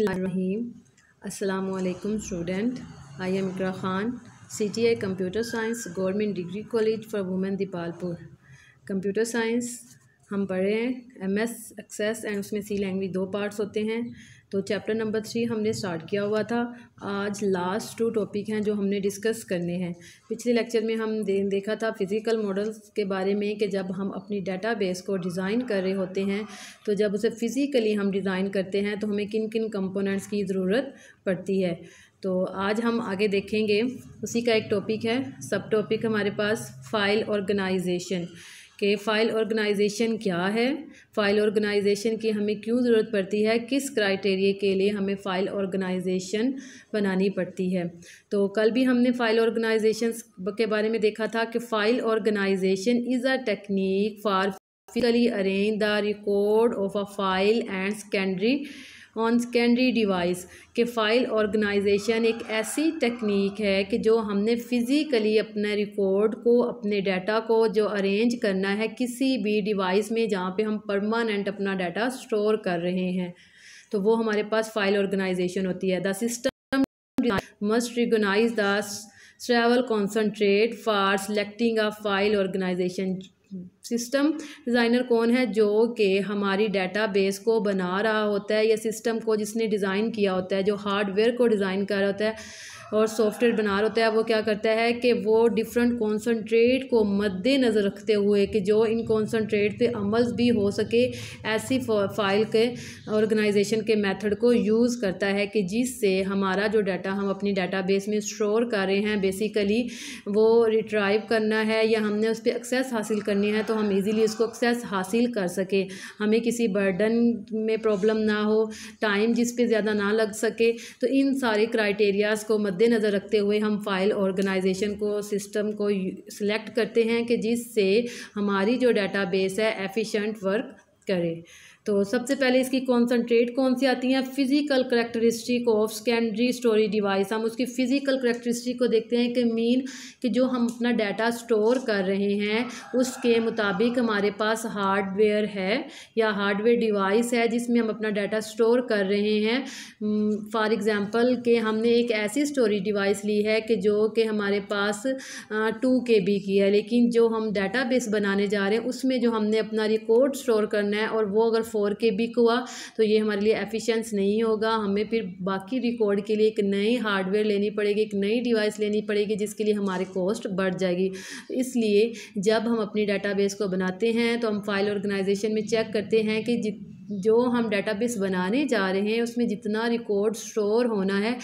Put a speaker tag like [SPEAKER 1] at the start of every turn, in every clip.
[SPEAKER 1] रहीम अस्सलाम वालेकुम student I am Iqra Khan CTI computer science government degree college for women Dipalpur computer science हम पढ़े हैं एमएस एक्सेस एंड उसमें सी लैंग्वेज दो पार्ट्स होते हैं तो चैप्टर नंबर थ्री हमने स्टार्ट किया हुआ था आज लास्ट टू टॉपिक हैं जो हमने डिस्कस करने हैं पिछले लेक्चर में हम दे, देखा था फिज़िकल मॉडल्स के बारे में कि जब हम अपनी डेटाबेस को डिज़ाइन कर रहे होते हैं तो जब उसे फ़िज़िकली हम डिज़ाइन करते हैं तो हमें किन किन कंपोनेंट्स की ज़रूरत पड़ती है तो आज हम आगे देखेंगे उसी का एक टॉपिक है सब टॉपिक हमारे पास फाइल ऑर्गेनाइजेशन कि फ़ाइल ऑर्गेनाइजेशन क्या है फ़ाइल ऑर्गेनाइजेशन की हमें क्यों ज़रूरत पड़ती है किस क्राइटेरिया के लिए हमें फ़ाइल ऑर्गेनाइजेशन बनानी पड़ती है तो कल भी हमने फ़ाइल ऑर्गेनाइजेशन के बारे में देखा था कि file organization is a technique for physically arrange the record of a file and secondary on secondary device के फ़ाइल ऑर्गेनाइजेशन एक ऐसी टेक्निक है कि जो हमने फ़िज़िकली अपने रिकॉर्ड को अपने डाटा को जो अरेंज करना है किसी भी डिवाइस में जहाँ पे हम परमानेंट अपना डाटा स्टोर कर रहे हैं तो वो हमारे पास फाइल ऑर्गेनाइजेशन होती है the system must recognize the travel concentrate for selecting a file organization system designer कौन है जो कि हमारी डेटाबेस को बना रहा होता है या सिस्टम को जिसने डिज़ाइन किया होता है जो हार्डवेयर को डिज़ाइन कर रहा होता है और सॉफ्टवेयर बना रहा होता है वो क्या करता है कि वो डिफरेंट कॉन्सनट्रेट को मद्देनज़र रखते हुए कि जो इन कॉन्सनट्रेट पे अमल भी हो सके ऐसी फाइल के ऑर्गेनाइजेशन के मेथड को यूज़ करता है कि जिससे हमारा जो डाटा हम अपनी बेस में स्टोर कर रहे हैं बेसिकली वो रिट्राइव करना है या हमने उस पर एक्सेस हासिल करनी है तो हम ईज़िली उसको एक्सेस हासिल कर सकें हमें किसी बर्डन में प्रॉब्लम ना हो टाइम जिस पर ज़्यादा ना लग सके तो इन सारे क्राइटेरियाज़ को मद्द मद्देनज़र रखते हुए हम फाइल ऑर्गेनाइजेशन को सिस्टम को सिलेक्ट करते हैं कि जिससे हमारी जो डाटाबेस है एफिशिएंट वर्क करे तो सबसे पहले इसकी कॉन्सनट्रेट कौन सी आती है physical characteristic of secondary story device हम उसकी फिजिकल करेक्टरिस्टिक को देखते हैं कि मीन कि जो हम अपना डाटा स्टोर कर रहे हैं उसके मुताबिक हमारे पास हार्डवेयर है या हार्डवेयर डिवाइस है जिसमें हम अपना डाटा स्टोर कर रहे हैं फॉर hmm, एग्ज़ाम्पल कि हमने एक ऐसी स्टोरी डिवाइस ली है कि जो कि हमारे पास टू के बी की है लेकिन जो हम डाटा बेस बनाने जा रहे हैं उसमें जो हमने अपना रिकॉर्ड स्टोर करना है और वो अगर फोर के बिक हुआ तो ये हमारे लिए एफिशिएंस नहीं होगा हमें फिर बाकी रिकॉर्ड के लिए एक नई हार्डवेयर लेनी पड़ेगी एक नई डिवाइस लेनी पड़ेगी जिसके लिए हमारी कॉस्ट बढ़ जाएगी तो इसलिए जब हम अपनी डेटाबेस को बनाते हैं तो हम फाइल ऑर्गेनाइजेशन में चेक करते हैं कि जित जो हम डेटाबेस बनाने जा रहे हैं उसमें जितना रिकॉर्ड स्टोर होना है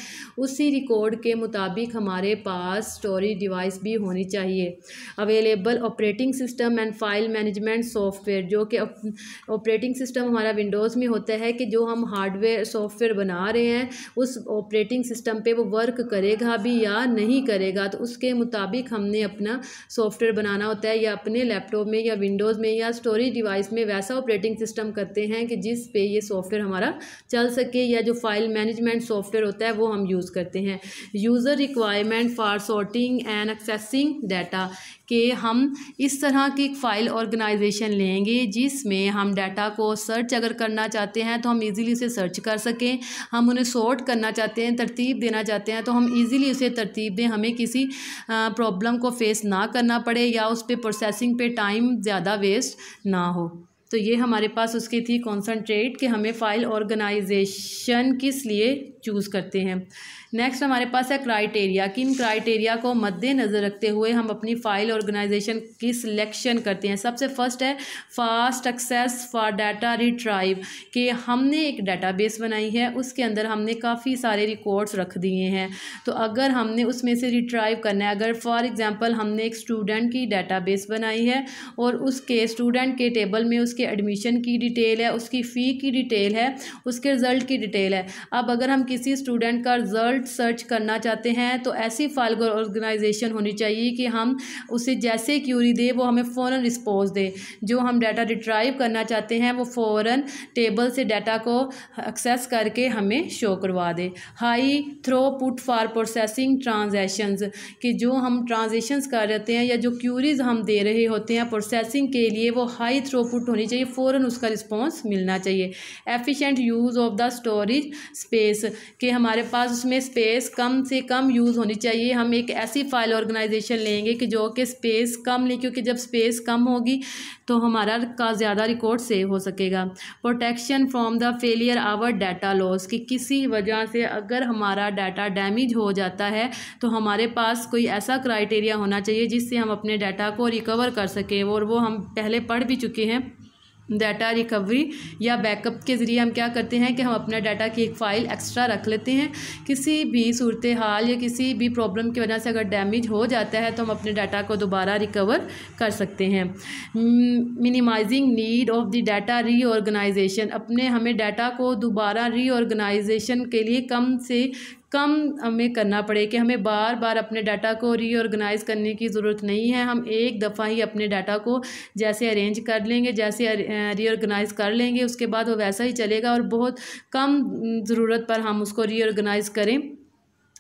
[SPEAKER 1] उसी रिकॉर्ड के मुताबिक हमारे पास स्टोरेज डिवाइस भी होनी चाहिए available operating system and file management software जो कि ऑपरेटिंग सिस्टम हमारा विंडोज़ में होता है कि जो हम हार्डवेयर सॉफ्टवेयर बना रहे हैं उस ऑपरेटिंग सिस्टम पर वो वर्क करेगा भी या नहीं करेगा तो उसके मुताबिक हमने अपना सॉफ्टवेयर बनाना होता है या अपने लैपटॉप में या विंडोज़ में या स्टोरेज डिवाइस में वैसा ऑपरेटिंग सिस्टम करते हैं कि जिस पे ये सॉफ्टवेयर हमारा चल सके या जो फाइल मैनेजमेंट सॉफ्टवेयर होता है वो हम यूज़ करते हैं user requirement for sorting and accessing data कि हम इस तरह की एक फ़ाइल ऑर्गेनाइजेशन लेंगे जिसमें हम डाटा को सर्च अगर करना चाहते हैं तो हम इजीली उसे सर्च कर सकें हम उन्हें सॉर्ट करना चाहते हैं तरतीब देना चाहते हैं तो हम इजीली उसे तरतीब दें हमें किसी प्रॉब्लम को फेस ना करना पड़े या उस पर प्रोसेसिंग पे टाइम ज़्यादा वेस्ट ना हो तो ये हमारे पास उसकी थी कॉन्सनट्रेट कि हमें फ़ाइल ऑर्गेनाइजेशन किस लिए चूज़ करते हैं नेक्स्ट हमारे पास है क्राइटेरिया किन क्राइटेरिया को मद्देनज़र रखते हुए हम अपनी फ़ाइल ऑर्गेनाइजेशन की सिलेक्शन करते हैं सबसे फर्स्ट है fast access for data retrieve कि हमने एक बेस बनाई है उसके अंदर हमने काफ़ी सारे रिकॉर्ड्स रख दिए हैं तो अगर हमने उसमें से रिट्राइव करना है अगर फॉर एग्ज़ाम्पल हमने एक स्टूडेंट की बेस बनाई है और उसके स्टूडेंट के टेबल में उसके एडमिशन की डिटेल है उसकी फ़ी की डिटेल है उसके रिज़ल्ट की डिटेल है अब अगर हम किसी स्टूडेंट का रिज़ल्ट सर्च करना चाहते हैं तो ऐसी फाइल ऑर्गेनाइजेशन होनी चाहिए कि हम उसे जैसे क्यूरी दे वो हमें फ़ौर रिस्पॉन्स दे जो हम डाटा रिट्राइव करना चाहते हैं वो फ़ौर टेबल से डाटा को एक्सेस करके हमें शो करवा दे high throughput for processing transactions कि जो हम ट्रांजेक्शन्स कर रहते हैं या जो क्यूरीज हम दे रहे होते हैं प्रोसेसिंग के लिए वो हाई पुट होनी चाहिए फ़ौर उसका रिस्पॉन्स मिलना चाहिए efficient use of the storage space कि हमारे पास उसमें स्पेस कम से कम यूज़ होनी चाहिए हम एक ऐसी फाइल ऑर्गेनाइजेशन लेंगे कि जो कि स्पेस कम लें क्योंकि जब स्पेस कम होगी तो हमारा का ज़्यादा रिकॉर्ड सेव हो सकेगा protection from the failure our data loss कि किसी वजह से अगर हमारा डाटा डैमेज हो जाता है तो हमारे पास कोई ऐसा क्राइटेरिया होना चाहिए जिससे हम अपने डाटा को रिकवर कर सकें और वो हम पहले पढ़ भी चुके हैं डाटा रिकवरी या बैकअप के ज़रिए हम क्या करते हैं कि हम अपना डाटा की एक फ़ाइल एक्स्ट्रा रख लेते हैं किसी भी सूरत हाल या किसी भी प्रॉब्लम की वजह से अगर डैमेज हो जाता है तो हम अपने डाटा को दोबारा रिकवर कर सकते हैं minimizing need of the data reorganization अपने हमें डाटा को दोबारा रीऑर्गेनाइजेशन के लिए कम से कम हमें करना पड़े कि हमें बार बार अपने डाटा को रीऑर्गेनाइज करने की ज़रूरत नहीं है हम एक दफ़ा ही अपने डाटा को जैसे अरेंज कर लेंगे जैसे रीऑर्गेनाइज कर लेंगे उसके बाद वो वैसा ही चलेगा और बहुत कम ज़रूरत पर हम उसको रीऑर्गेनाइज करें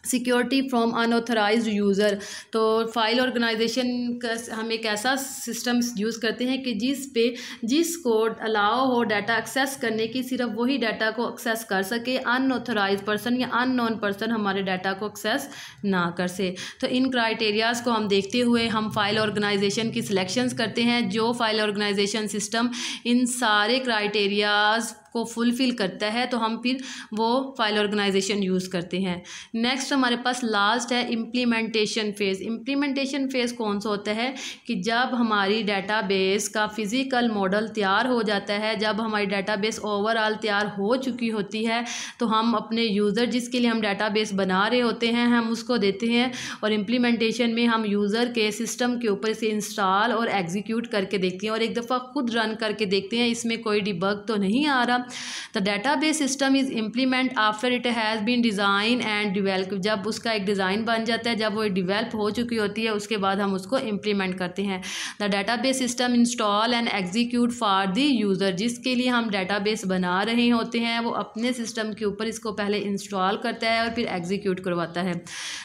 [SPEAKER 1] सिक्योरिटी फ्रॉम अनऑथराइज यूज़र तो फाइल ऑर्गेनाइजेशन का हम एक ऐसा सिस्टम यूज़ करते हैं कि जिस पे जिस कोड अलाव हो डाटा एक्सेस करने की सिर्फ वही डाटा को एक्सेस कर सके अनऑथराइज पर्सन या अननोन पर्सन हमारे डाटा को एक्सेस ना कर से तो इन क्राइटेरियाज़ को हम देखते हुए हम फाइल ऑर्गेनाइजेशन की सिलेक्शंस करते हैं जो फाइल ऑर्गेनाइजेशन सिस्टम इन सारे क्राइटेरियाज़ को फुलफ़िल करता है तो हम फिर वो फाइल ऑर्गेनाइजेशन यूज़ करते हैं नेक्स्ट हमारे पास लास्ट है इम्प्लीमेंटेशन फ़ेज़ इम्प्लीमेंटेशन फ़ेज़ कौन सा होता है कि जब हमारी डेटाबेस का फ़िज़िकल मॉडल तैयार हो जाता है जब हमारी डेटाबेस ओवरऑल तैयार हो चुकी होती है तो हम अपने यूज़र जिसके लिए हम बेस बना रहे होते हैं हम उसको देते हैं और इम्प्लीमेंटेशन में हम यूज़र के सिस्टम के ऊपर इसे इंस्टॉल और एग्जीक्यूट करके देखते हैं और एक दफ़ा खुद रन करके देखते हैं इसमें कोई डिबग तो नहीं आ रहा system the database system is implement after it has been design and develop जब उसका एक डिज़ाइन बन जाता है जब वो डिवेल्प हो चुकी होती है उसके बाद हम उसको इम्प्लीमेंट करते हैं the database system install and execute for the user जिसके लिए हम डाटा बेस बना रहे होते हैं वो अपने सिस्टम के ऊपर इसको पहले इंस्टॉल करता है और फिर एग्जीक्यूट करवाता है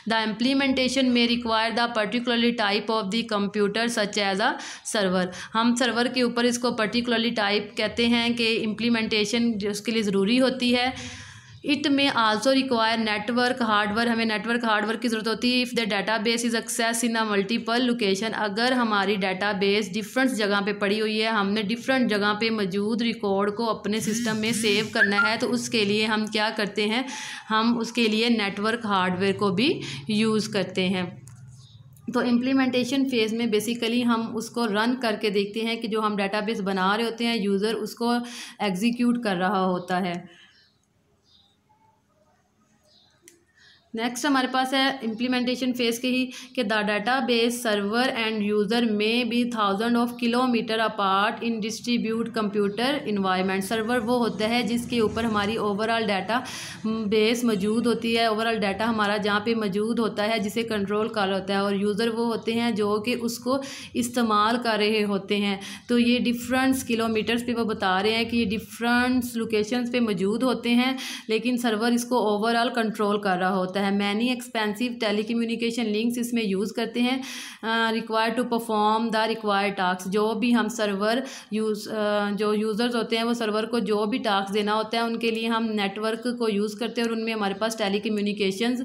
[SPEAKER 1] द इम्प्लीमेंटेशन में require the particularly type of the computer such as a server हम सर्वर के ऊपर इसको पर्टिकुलरली टाइप कहते हैं कि इम्प्लीमेंटेशन कम्युनिकेशन जो उसके लिए ज़रूरी होती है इट में आल्सो रिक्वायर नेटवर्क हार्डवेयर हमें नेटवर्क हार्डवेयर की ज़रूरत होती है if the database is access in a multiple location अगर हमारी डाटा बेस डिफरेंट जगह पे पड़ी हुई है हमने डिफरेंट जगह पे मौजूद रिकॉर्ड को अपने सिस्टम में सेव करना है तो उसके लिए हम क्या करते हैं हम उसके लिए नेटवर्क हार्डवेयर को भी यूज़ करते हैं तो इम्प्लीमेंटेशन फ़ेज़ में बेसिकली हम उसको रन करके देखते हैं कि जो हम डेटाबेस बना रहे होते हैं यूज़र उसको एग्जीक्यूट कर रहा होता है नेक्स्ट हमारे पास है इम्प्लीमेंटेशन फेज़ के ही कि the database server and user में भी thousand of kilometre apart in distribute computer environment server वो होता है जिसके ऊपर हमारी ओवरऑल डाटा बेस मौजूद होती है ओवरऑल डाटा हमारा जहाँ पे मौजूद होता है जिसे कंट्रोल कर होता है और यूज़र वो होते हैं जो कि उसको इस्तेमाल कर रहे होते हैं तो ये डिफरेंट्स किलोमीटर्स पर वो बता रहे हैं कि ये डिफरेंट्स लोकेशन पर मौजूद होते हैं लेकिन सर्वर इसको ओवरऑल कंट्रोल कर रहा होता है है many expensive telecommunication links इसमें यूज़ करते हैं require to perform the require task जो भी हम सर्वर यूज़ जो यूज़र्स होते हैं वो सर्वर को जो भी टास्क देना होता है उनके लिए हम नेटवर्क को यूज़ करते हैं और उनमें हमारे पास टेली कम्युनिकेशन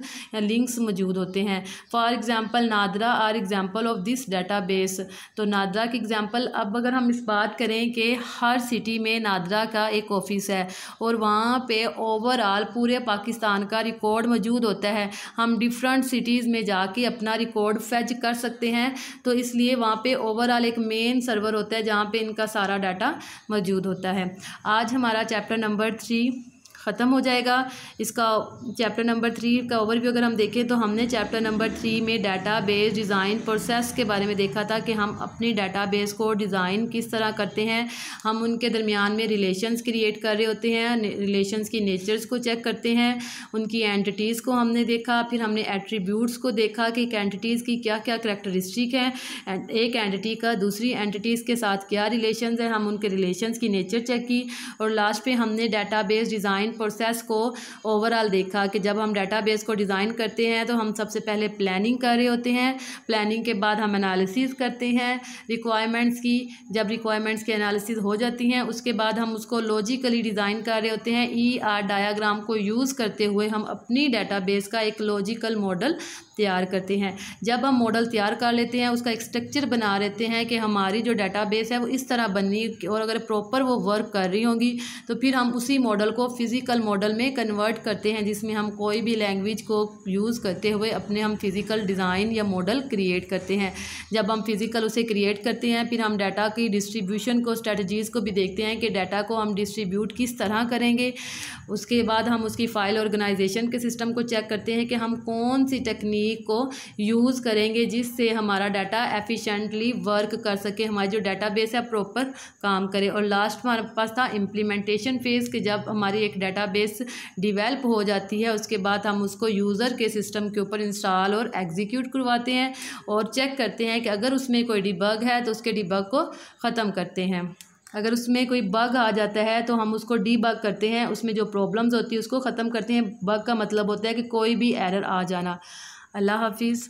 [SPEAKER 1] लिंक्स मौजूद होते हैं for example NADRA are example of this database तो नादरा की एग्ज़ाम्पल अब अगर हम इस बात करें कि हर सिटी में नादरा का एक ऑफिस है और वहाँ पर ओवरऑल पूरे पाकिस्तान का रिकॉर्ड मौजूद होता है होता है हम डिफरेंट सिटीज़ में जाके अपना रिकॉर्ड फेच कर सकते हैं तो इसलिए वहाँ पे ओवरऑल एक मेन सर्वर होता है जहाँ पे इनका सारा डाटा मौजूद होता है आज हमारा चैप्टर नंबर थ्री ख़त्म हो जाएगा इसका चैप्टर नंबर थ्री का ओवरव्यू अगर हम देखें तो हमने चैप्टर नंबर थ्री में डाटा बेस डिज़ाइन प्रोसेस के बारे में देखा था कि हम अपने डाटा बेस को डिज़ाइन किस तरह करते हैं हम उनके दरमियान में रिलेशंस क्रिएट कर रहे होते हैं रिलेशंस की नेचर्स को चेक करते हैं उनकी एंटिटीज़ को हमने देखा फिर हमने एट्रीब्यूट्स को देखा कि एंटिटीज़ की क्या क्या करेक्टरिस्टिक हैं एक एंटिटी का दूसरी एंटिटीज़ के साथ क्या रिलेशन है हम उनके रिलेशन की नेचर चेक की और लास्ट पर हमने database design design process को ओवरऑल देखा कि जब हम डेटाबेस को डिज़ाइन करते हैं तो हम सबसे पहले प्लानिंग कर रहे होते हैं प्लानिंग के बाद हम एनालिसिस करते हैं रिक्वायरमेंट्स की जब रिक्वायरमेंट्स की एनालिसिस हो जाती हैं उसके बाद हम उसको लॉजिकली डिज़ाइन कर रहे होते हैं ई आर डायाग्राम को यूज़ करते हुए हम अपनी डेटाबेस का एक लॉजिकल मॉडल तैयार करते हैं जब हम मॉडल तैयार कर लेते हैं उसका एक स्ट्रक्चर बना लेते हैं कि हमारी जो डाटाबेस है वो इस तरह बनी और अगर प्रॉपर वो वर्क कर रही होंगी तो फिर हम उसी मॉडल को फिजिक फ़िज़िकल मॉडल में कन्वर्ट करते हैं जिसमें हम कोई भी लैंग्वेज को यूज़ करते हुए अपने हम फ़िज़िकल डिज़ाइन या मॉडल क्रिएट करते हैं जब हम फ़िज़िकल उसे क्रिएट करते हैं फिर हम डाटा की डिस्ट्रीब्यूशन को स्ट्रेटजीज़ को भी देखते हैं कि डाटा को हम डिस्ट्रीब्यूट किस तरह करेंगे उसके बाद हम उसकी फ़ाइल ऑर्गेनाइजेशन के सिस्टम को चेक करते हैं कि हम कौन सी टेक्निक को यूज़ करेंगे जिससे हमारा डाटा एफिशेंटली वर्क कर सके हमारी जो बेस है प्रॉपर काम करे और लास्ट हमारे पास था इम्प्लीमेंटेशन फेज़ के जब हमारी एक डेटाबेस डिवेल्प हो जाती है उसके बाद हम उसको यूज़र के सिस्टम के ऊपर इंस्टॉल और एग्जीक्यूट करवाते हैं और चेक करते हैं कि अगर उसमें कोई डिबग है तो उसके डिबग को ख़त्म करते हैं अगर उसमें कोई बग आ जाता है तो हम उसको डीबग करते हैं उसमें जो प्रॉब्लम्स होती है उसको ख़त्म करते हैं बग का मतलब होता है कि कोई भी एरर आ जाना अल्लाह हाफिज़